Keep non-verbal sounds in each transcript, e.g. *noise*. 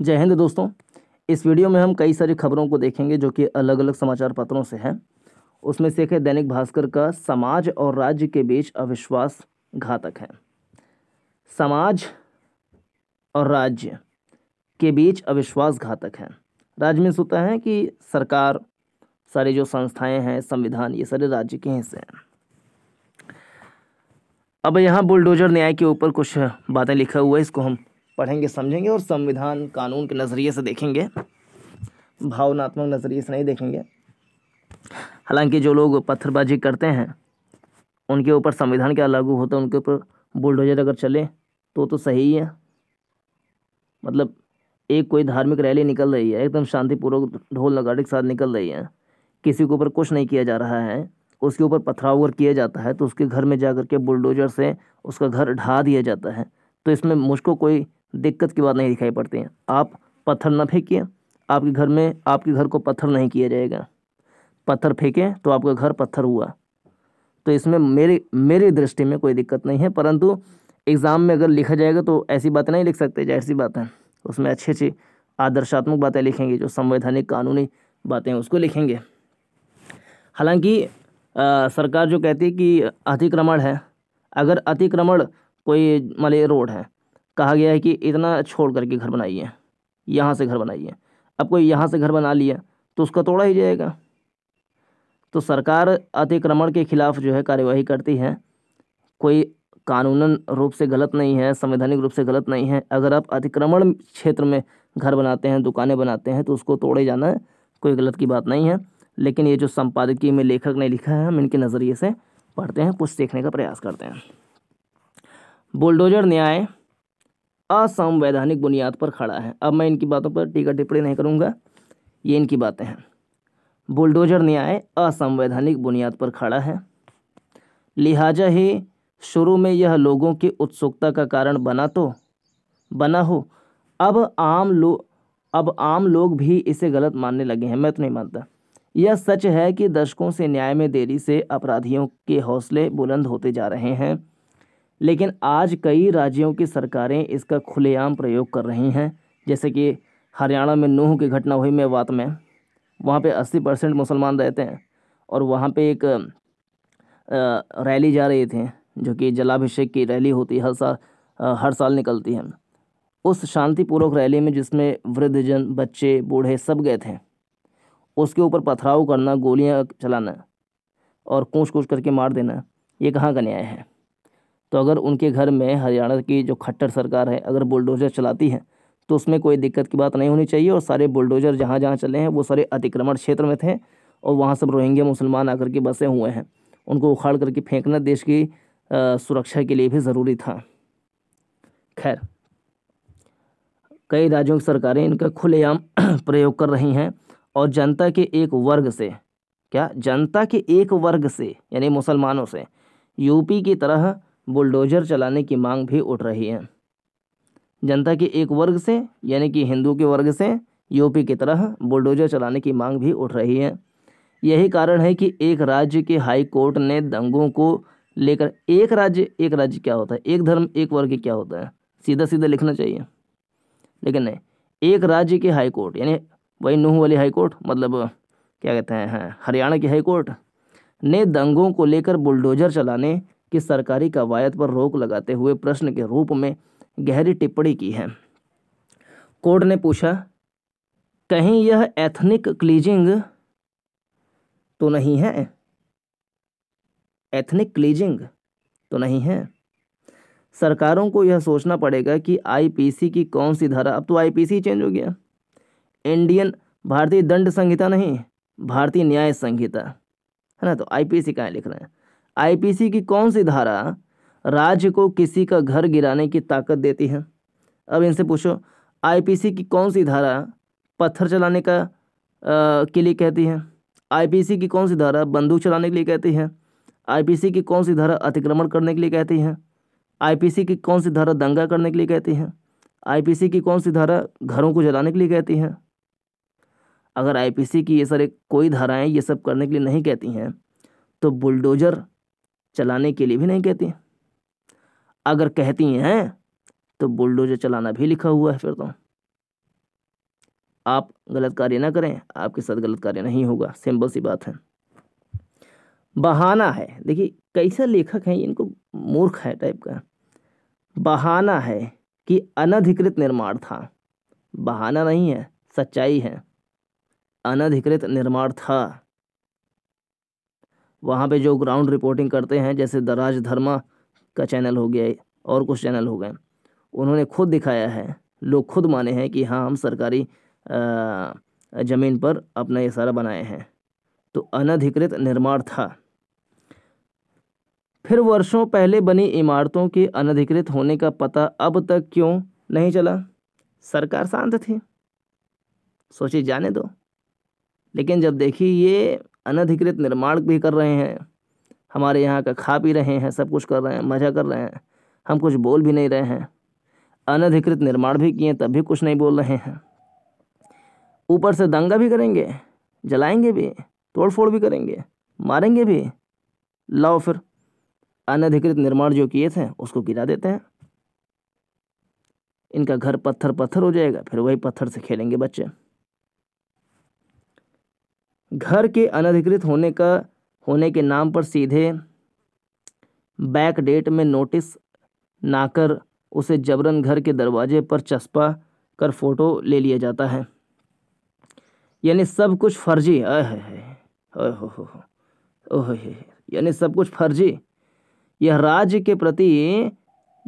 जय हिंद दोस्तों इस वीडियो में हम कई सारी खबरों को देखेंगे जो कि अलग अलग समाचार पत्रों से हैं उसमें से एक है दैनिक भास्कर का समाज और राज्य के बीच अविश्वास घातक है समाज और राज्य के बीच अविश्वास घातक है राज्य में सोता है कि सरकार सारी जो संस्थाएं हैं संविधान ये सारे राज्य के हिस्से हैं अब यहाँ बुलडोजर न्याय के ऊपर कुछ बातें लिखा हुआ है इसको हम पढ़ेंगे समझेंगे और संविधान कानून के नज़रिए से देखेंगे भावनात्मक नज़रिए से नहीं देखेंगे हालांकि जो लोग पत्थरबाजी करते हैं उनके ऊपर संविधान क्या लागू होता है उनके ऊपर बुलडोजर अगर चले तो तो सही है मतलब एक कोई धार्मिक रैली निकल रही है एकदम शांतिपूर्वक ढोल नगाड़े के साथ निकल रही है किसी के ऊपर कुछ नहीं किया जा रहा है उसके ऊपर पथराव अगर किया जाता है तो उसके घर में जा कर के बुलडोजर से उसका घर ढा दिया जाता है तो इसमें मुझको कोई दिक्कत की बात नहीं दिखाई पड़ती है आप पत्थर ना फेंकिए आपके घर में आपके घर को पत्थर नहीं किया जाएगा पत्थर फेंकें तो आपका घर पत्थर हुआ तो इसमें मेरे मेरी दृष्टि में कोई दिक्कत नहीं है परंतु एग्ज़ाम में अगर लिखा जाएगा तो ऐसी बातें नहीं लिख सकते जाहिर सी बात है उसमें अच्छी अच्छी आदर्शात्मक बातें लिखेंगे जो संवैधानिक कानूनी बातें उसको लिखेंगे हालांकि सरकार जो कहती है कि अतिक्रमण है अगर अतिक्रमण कोई मान रोड है कहा गया है कि इतना छोड़ करके घर बनाइए यहाँ से घर बनाइए अब कोई यहाँ से घर बना लिया तो उसका तोड़ा ही जाएगा तो सरकार अतिक्रमण के खिलाफ जो है कार्यवाही करती है कोई कानूनन रूप से गलत नहीं है संवैधानिक रूप से गलत नहीं है अगर आप अतिक्रमण क्षेत्र में घर बनाते हैं दुकानें बनाते हैं तो उसको तोड़े जाना कोई गलत की बात नहीं है लेकिन ये जो संपादकीय में लेखक ने लिखा है हम इनके नज़रिए से पढ़ते हैं कुछ सीखने का प्रयास करते हैं बुलडोजर न्याय असंवैधानिक बुनियाद पर खड़ा है अब मैं इनकी बातों पर टीका टिप्पणी नहीं करूँगा ये इनकी बातें हैं बुलडोजर न्याय असंवैधानिक बुनियाद पर खड़ा है लिहाजा ही शुरू में यह लोगों की उत्सुकता का कारण बना तो बना हो अब आम लोग अब आम लोग भी इसे गलत मानने लगे हैं मैं तो नहीं मानता यह सच है कि दशकों से न्याय में देरी से अपराधियों के हौसले बुलंद होते जा रहे हैं लेकिन आज कई राज्यों की सरकारें इसका खुलेआम प्रयोग कर रही हैं जैसे कि हरियाणा में नूह की घटना हुई मेवात में वहाँ पे 80 परसेंट मुसलमान रहते हैं और वहाँ पे एक रैली जा रही थी जो कि जलाभिषेक की रैली होती है हर साल हर साल निकलती है उस शांतिपूर्वक रैली में जिसमें वृद्धजन बच्चे बूढ़े सब गए थे उसके ऊपर पथराव करना गोलियां चलाना और कूच कूच करके मार देना ये कहाँ का न्याय है तो अगर उनके घर में हरियाणा की जो खट्टर सरकार है अगर बुलडोज़र चलाती है तो उसमें कोई दिक्कत की बात नहीं होनी चाहिए और सारे बुलडोज़र जहाँ जहाँ चले हैं वो सारे अतिक्रमण क्षेत्र में थे और वहाँ सब रोहिंग्या मुसलमान आकर के बसे हुए हैं उनको उखाड़ करके फेंकना देश की सुरक्षा के लिए भी ज़रूरी था खैर कई राज्यों की सरकारें इनका खुलेआम *clears throat* प्रयोग कर रही हैं और जनता के एक वर्ग से क्या जनता के एक वर्ग से यानी मुसलमानों से यूपी की तरह बुलडोजर चलाने की मांग भी उठ रही है जनता के एक वर्ग से यानी कि हिंदू के वर्ग से यूपी की तरह बुलडोजर चलाने की मांग भी उठ रही है यही कारण है कि एक राज्य के हाई कोर्ट ने दंगों को लेकर एक राज्य एक राज्य क्या होता है एक धर्म एक वर्ग क्या होता है सीधा सीधा लिखना चाहिए लेकिन नहीं एक राज्य के हाई कोर्ट यानी वही नूह वाली हाई कोर्ट मतलब क्या कहते हैं हाँ, हरियाणा की हाई कोर्ट ने दंगों को लेकर बुलडोजर चलाने कि सरकारी कवायद पर रोक लगाते हुए प्रश्न के रूप में गहरी टिप्पणी की है कोर्ट ने पूछा कहीं यह एथनिक क्लीजिंग तो नहीं है एथनिक क्लीजिंग तो नहीं है सरकारों को यह सोचना पड़ेगा कि आईपीसी की कौन सी धारा अब तो आईपीसी चेंज हो गया इंडियन भारतीय दंड संहिता नहीं भारतीय न्याय संहिता है ना तो आईपीसी कहाँ लिख रहे हैं आईपीसी की कौन सी धारा राज्य को किसी का घर गिराने की ताकत देती है अब इनसे पूछो आईपीसी की कौन सी धारा पत्थर चलाने का आ, के लिए कहती है आईपीसी की कौन सी धारा बंदूक चलाने के लिए कहती है आईपीसी की कौन सी धारा अतिक्रमण करने के लिए कहती है आईपीसी की कौन सी धारा दंगा करने के लिए कहती है आईपीसी की कौन सी धारा घरों को जलाने के लिए कहती है अगर आईपीसी की ये सारे कोई धाराएं ये सब करने के लिए नहीं कहती हैं तो बुलडोजर चलाने के लिए भी नहीं कहती अगर कहती हैं तो बुलडोजर चलाना भी लिखा हुआ है फिर तो आप गलत कार्य ना करें आपके साथ गलत कार्य नहीं होगा सिंपल सी बात है बहाना है देखिए कैसा लेखक है इनको मूर्ख है टाइप का बहाना है कि अनधिकृत निर्माण था बहाना नहीं है सच्चाई है अनधिकृत निर्माण था वहाँ पे जो ग्राउंड रिपोर्टिंग करते हैं जैसे दराज धर्मा का चैनल हो गया और कुछ चैनल हो गए उन्होंने खुद दिखाया है लोग खुद माने हैं कि हाँ हम सरकारी ज़मीन पर अपना ये सारा बनाए हैं तो अनधिकृत निर्माण था फिर वर्षों पहले बनी इमारतों के अनधिकृत होने का पता अब तक क्यों नहीं चला सरकार शांत थी सोची जाने दो लेकिन जब देखी ये अनधिकृत निर्माण भी कर रहे हैं हमारे यहाँ का खा पी रहे हैं सब कुछ कर रहे हैं मज़ा कर रहे हैं हम कुछ बोल भी नहीं रहे हैं अनधिकृत निर्माण भी किए तब भी कुछ नहीं बोल रहे हैं ऊपर से दंगा भी करेंगे जलाएंगे भी तोड़फोड़ भी करेंगे मारेंगे भी लाओ फिर अनधिकृत निर्माण जो किए थे उसको गिरा देते हैं इनका घर पत्थर पत्थर हो जाएगा फिर वही पत्थर से खेलेंगे बच्चे घर के अनधिकृत होने का होने के नाम पर सीधे बैक डेट में नोटिस ना कर उसे जबरन घर के दरवाजे पर चस्पा कर फोटो ले लिया जाता है यानी सब कुछ फर्जी ओह यानी सब कुछ फर्जी यह राज्य के प्रति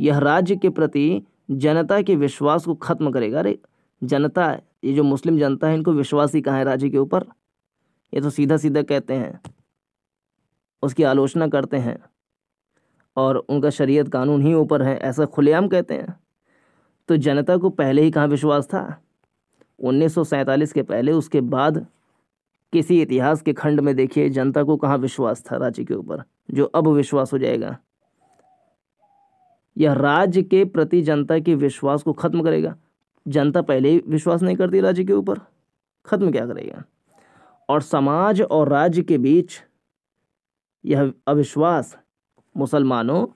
यह राज्य के प्रति जनता के विश्वास को खत्म करेगा अरे जनता ये जो मुस्लिम जनता है इनको विश्वास ही कहाँ है राज्य के ऊपर ये तो सीधा सीधा कहते हैं उसकी आलोचना करते हैं और उनका शरीयत कानून ही ऊपर है ऐसा खुलेआम कहते हैं तो जनता को पहले ही कहाँ विश्वास था उन्नीस के पहले उसके बाद किसी इतिहास के खंड में देखिए जनता को कहाँ विश्वास था राज्य के ऊपर जो अब विश्वास हो जाएगा यह राज्य के प्रति जनता के विश्वास को ख़त्म करेगा जनता पहले ही विश्वास नहीं करती राज्य के ऊपर ख़त्म क्या करेगा और समाज और राज्य के बीच यह अविश्वास मुसलमानों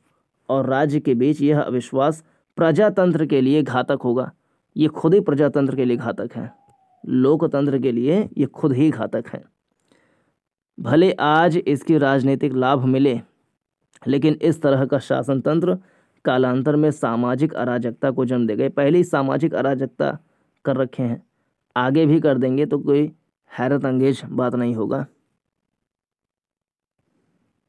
और राज्य के बीच यह अविश्वास प्रजातंत्र के लिए घातक होगा ये खुद ही प्रजातंत्र के लिए घातक है लोकतंत्र के लिए ये खुद ही घातक है भले आज इसकी राजनीतिक लाभ मिले लेकिन इस तरह का शासन तंत्र कालांतर में सामाजिक अराजकता को जन्म देगा पहले ही सामाजिक अराजकता कर रखे हैं आगे भी कर देंगे तो कोई हैरत अंगेज बात नहीं होगा